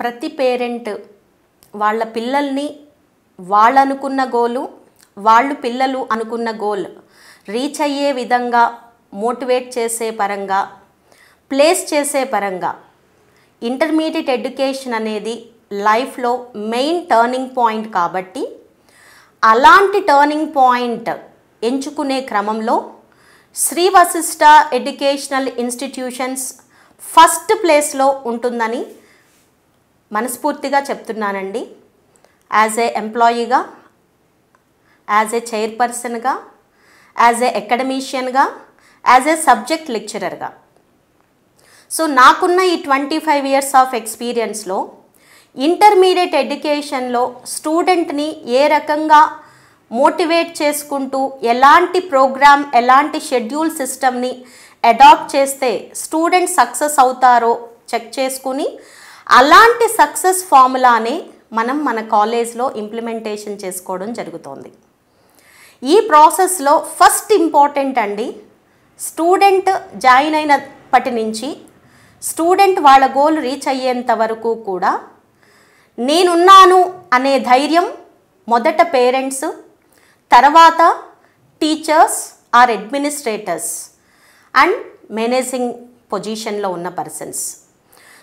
ప్రతి పేరెంట్ వాళ్ళ పిల్లల్ని వాళ్ళనుకున్న గోలు వాళ్ళు పిల్లలు అనుకున్న గోల్ రీచ్ అయ్యే విధంగా మోటివేట్ చేసే పరంగా ప్లేస్ చేసే పరంగా ఇంటర్మీడియట్ ఎడ్యుకేషన్ అనేది లైఫ్లో మెయిన్ టర్నింగ్ పాయింట్ కాబట్టి అలాంటి టర్నింగ్ పాయింట్ ఎంచుకునే క్రమంలో Shri Vashishta educational institutions first ప్లేస్లో ఉంటుందని మనస్ఫూర్తిగా చెప్తున్నానండి యాజ్ ఏ ఎంప్లాయీగా యాజ్ ఏ చైర్పర్సన్గా యాజ్ ఏ అకాడమీషియన్గా యాజ్ ఏ సబ్జెక్ట్ లెక్చరర్గా సో నాకున్న ఈ ట్వంటీ ఫైవ్ ఇయర్స్ ఆఫ్ ఎక్స్పీరియన్స్లో ఇంటర్మీడియట్ ఎడ్యుకేషన్లో స్టూడెంట్ని ఏ రకంగా మోటివేట్ చేసుకుంటూ ఎలాంటి ప్రోగ్రామ్ ఎలాంటి షెడ్యూల్ సిస్టమ్ని అడాప్ట్ చేస్తే స్టూడెంట్ సక్సెస్ అవుతారో చెక్ చేసుకుని అలాంటి సక్సెస్ ఫార్ములానే మనం మన కాలేజ్లో ఇంప్లిమెంటేషన్ చేసుకోవడం జరుగుతోంది ఈ ప్రాసెస్లో ఫస్ట్ ఇంపార్టెంట్ అండి స్టూడెంట్ జాయిన్ అయినప్పటి నుంచి స్టూడెంట్ వాళ్ళ గోల్ రీచ్ అయ్యేంత వరకు కూడా నేనున్నాను అనే ధైర్యం మొదట పేరెంట్స్ తర్వాత teachers or administrators and managing పొజిషన్లో ఉన్న పర్సన్స్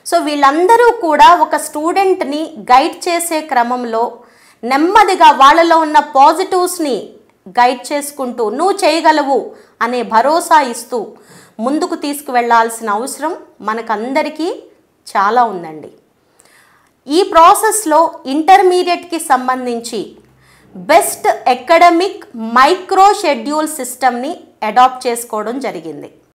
సో వీళ్ళందరూ కూడా ఒక స్టూడెంట్ని గైడ్ చేసే క్రమంలో నెమ్మదిగా వాళ్ళలో ఉన్న పాజిటివ్స్ని గైడ్ చేసుకుంటూ నువ్వు చేయగలవు అనే భరోసా ఇస్తూ ముందుకు తీసుకువెళ్లాల్సిన అవసరం మనకందరికీ చాలా ఉందండి ఈ ప్రాసెస్లో ఇంటర్మీడియట్కి సంబంధించి బెస్ట్ అకాడమిక్ మైక్రో షెడ్యూల్ సిస్టమ్ని అడాప్ట్ చేసుకోవడం జరిగింది